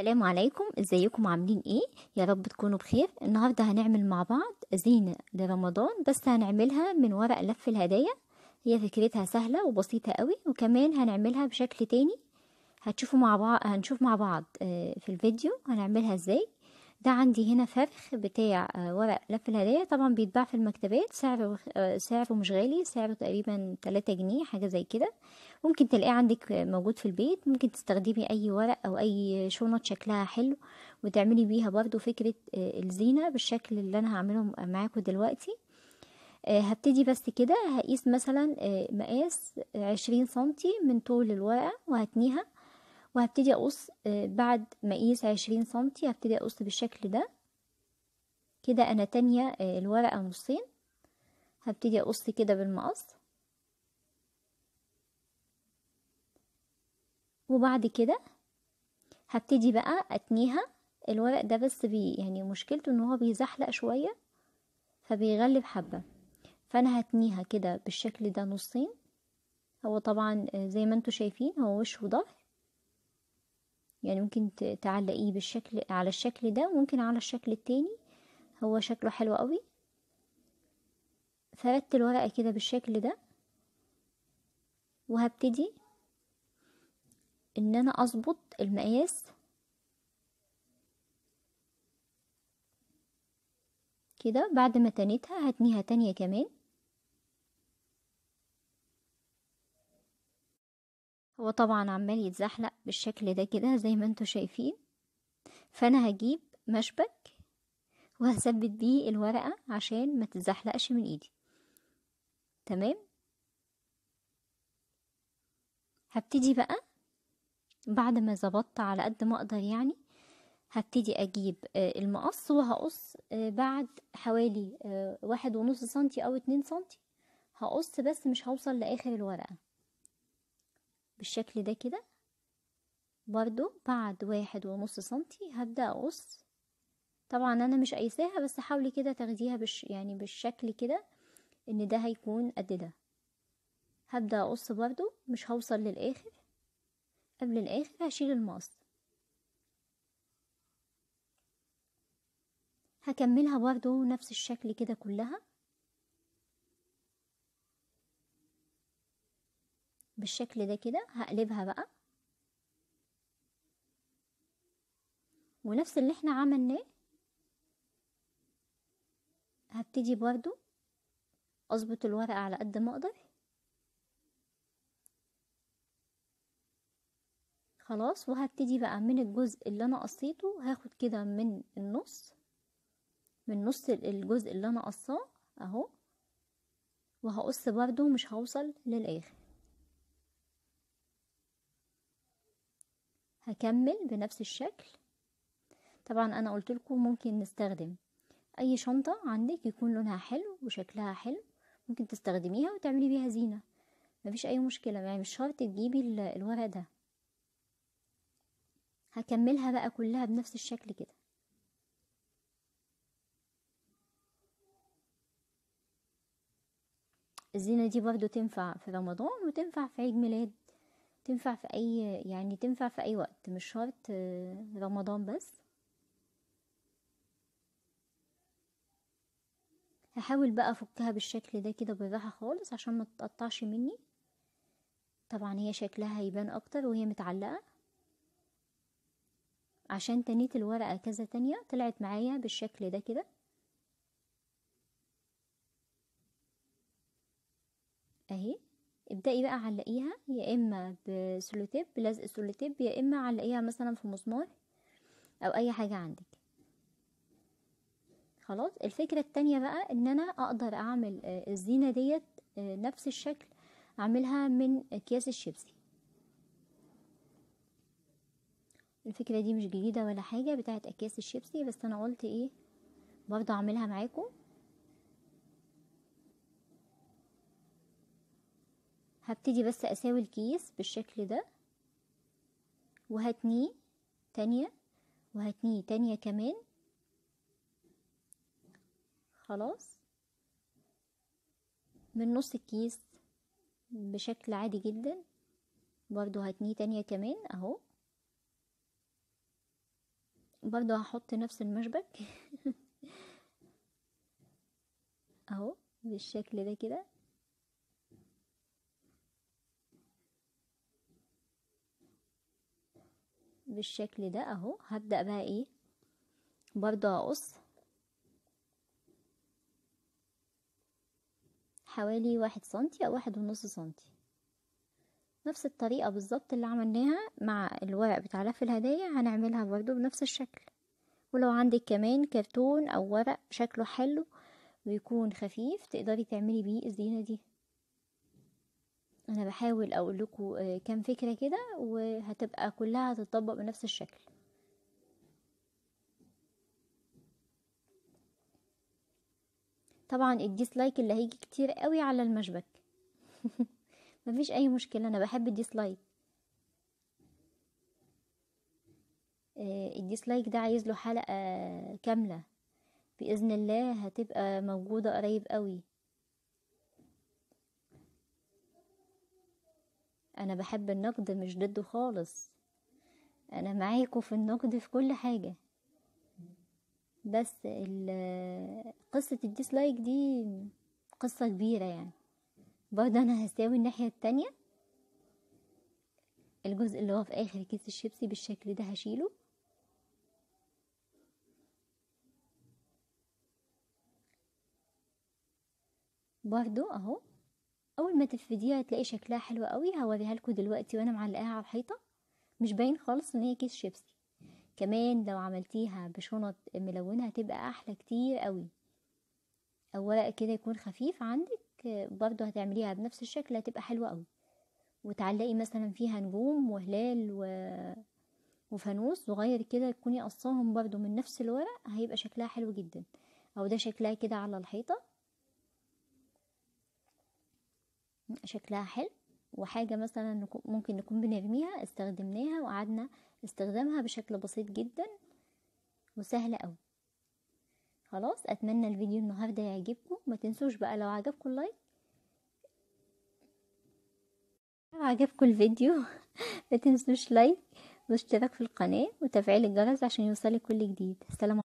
السلام عليكم ازيكم عاملين ايه يا رب تكونوا بخير النهارده هنعمل مع بعض زينه لرمضان بس هنعملها من ورق لف الهدايا هي فكرتها سهله وبسيطه قوي وكمان هنعملها بشكل تاني هتشوفوا مع بعض هنشوف مع بعض آه، في الفيديو هنعملها ازاي ده عندي هنا فرخ بتاع آه، ورق لف الهدايا طبعا بيتباع في المكتبات سعره آه، سعره مش غالي سعره تقريبا 3 جنيه حاجه زي كده ممكن تلاقيه عندك موجود في البيت ممكن تستخدمي اي ورق او اي شنط شكلها حلو وتعملي بيها برضو فكره آه، الزينه بالشكل اللي انا هعمله معاكم دلوقتي هبتدي بس كده هقيس مثلا مقاس عشرين سنتي من طول الورقه وهتنيها وهبتدي اقص آه، بعد ما اقيس عشرين سنتي هبتدي اقص بالشكل ده كده انا تانية آه، الورقة نصين هبتدي اقص كده بالمقص وبعد كده هبتدي بقى اتنيها الورق ده بس بي يعني مشكلته ان هو بيزحلق شوية فبيغلب حبة فانا هتنيها كده بالشكل ده نصين هو طبعا آه، زي ما انتوا شايفين هو وش وظهر يعني ممكن تعلقيه بالشكل على الشكل ده ممكن على الشكل التاني هو شكله حلو قوي فردت الورقة كده بالشكل ده وهبتدي ان انا اظبط المقاس كده بعد ما تنيتها هتنيها تانية كمان هو طبعا عمال يتزحلق بالشكل ده كده زي ما انتوا شايفين فانا هجيب مشبك وهثبت بيه الورقة عشان ما تتزحلقش من ايدي تمام هبتدي بقى بعد ما ظبطت على قد ما اقدر يعني هبتدي اجيب آه، المقص وهقص آه، بعد حوالي آه، واحد ونص سنتي او اتنين سنتي هقص بس مش هوصل لاخر الورقة بالشكل ده كده برضو بعد واحد ونص سنتي هبدأ أقص طبعا أنا مش قايساها بس حاولي كده تاخديها بش يعني بالشكل كده ان ده هيكون قد ده هبدأ أقص برضو مش هوصل للآخر قبل الآخر هشيل المقص هكملها برضو نفس الشكل كده كلها بالشكل ده كده هقلبها بقى ونفس اللي احنا عملناه هبتدي برضو اظبط الورقة على قد ما اقدر خلاص وهبتدي بقى من الجزء اللي انا قصيته هاخد كده من النص من نص الجزء اللي انا قصاه اهو وهقص برضو مش هوصل للاخر هكمل بنفس الشكل طبعا انا قلت لكم ممكن نستخدم اي شنطة عندك يكون لونها حلو وشكلها حلو ممكن تستخدميها وتعملي بيها زينة مفيش اي مشكلة يعني مش شرط تجيبي الورق ده هكملها بقى كلها بنفس الشكل كده الزينة دي برضو تنفع في رمضان وتنفع في عيد ميلاد تنفع في اي يعني تنفع في اي وقت مش شرط آه، رمضان بس هحاول بقى افكها بالشكل ده كده بالراحه خالص عشان ما تتقطعش مني طبعا هي شكلها هيبان اكتر وهي متعلقه عشان تنيت الورقه كذا تانية طلعت معايا بالشكل ده كده اهي ابدأي بقى علقيها يا اما بسولوتيب بلزق سولوتيب يا اما علقيها مثلا في مسمار او اي حاجة عندك خلاص الفكرة التانية بقى ان انا اقدر اعمل آه، الزينة ديت آه، نفس الشكل اعملها من اكياس الشيبسي الفكرة دي مش جديدة ولا حاجة بتاعت اكياس الشيبسي بس انا قلت ايه برضه اعملها معاكم هبتدي بس اساوي الكيس بالشكل ده وهتنيه تانية وهتنيه تانية كمان خلاص من نص الكيس بشكل عادي جدا برضو هتنيه تانية كمان اهو برضو هحط نفس المشبك اهو بالشكل ده كده بالشكل ده اهو هبدأ بقى ايه برضو هقص حوالي واحد سنتي او واحد ونص سنتي نفس الطريقة بالظبط اللي عملناها مع الورق بتاع لف الهدايا هنعملها برضو بنفس الشكل ولو عندك كمان كرتون او ورق شكله حلو ويكون خفيف تقدري تعملي بيه الزينة دي انا بحاول اقول لكم آه، كام فكره كده وهتبقى كلها هتطبق بنفس الشكل طبعا الديسلايك اللي هيجي كتير قوي على المشبك مفيش اي مشكله انا بحب الديسلايك الديسلايك آه، ده عايز له حلقه كامله باذن الله هتبقى موجوده قريب قوي انا بحب النقد مش ضده خالص انا معاكوا في النقد في كل حاجة بس قصة الديسلايك دي قصة كبيرة يعني برضه انا هساوي الناحية التانية الجزء اللي هو في اخر كيس الشيبسي بالشكل ده هشيله برضه اهو أول ما تفديها تلاقي شكلها حلو قوي هوريها لكم دلوقتي وأنا معلقاها على الحيطة مش باين خالص إن هي كيس شيبسي كمان لو عملتيها بشنط ملونة هتبقى أحلى كتير قوي أو ورق كده يكون خفيف عندك برضو هتعمليها بنفس الشكل هتبقى حلوة قوي وتعلقي مثلا فيها نجوم وهلال و... وفانوس صغير كده تكوني قصاهم برضو من نفس الورق هيبقى شكلها حلو جدا او ده شكلها كده على الحيطة شكلها حلو وحاجة مثلا ممكن نكون بنرميها استخدمناها وقعدنا استخدامها بشكل بسيط جدا وسهل قوي خلاص اتمنى الفيديو النهاردة يعجبكم ما تنسوش بقى لو عجبكم اللايك لو عجبكم الفيديو ما تنسوش لايك واشتراك في القناة وتفعيل الجرس عشان يوصلك كل جديد سلام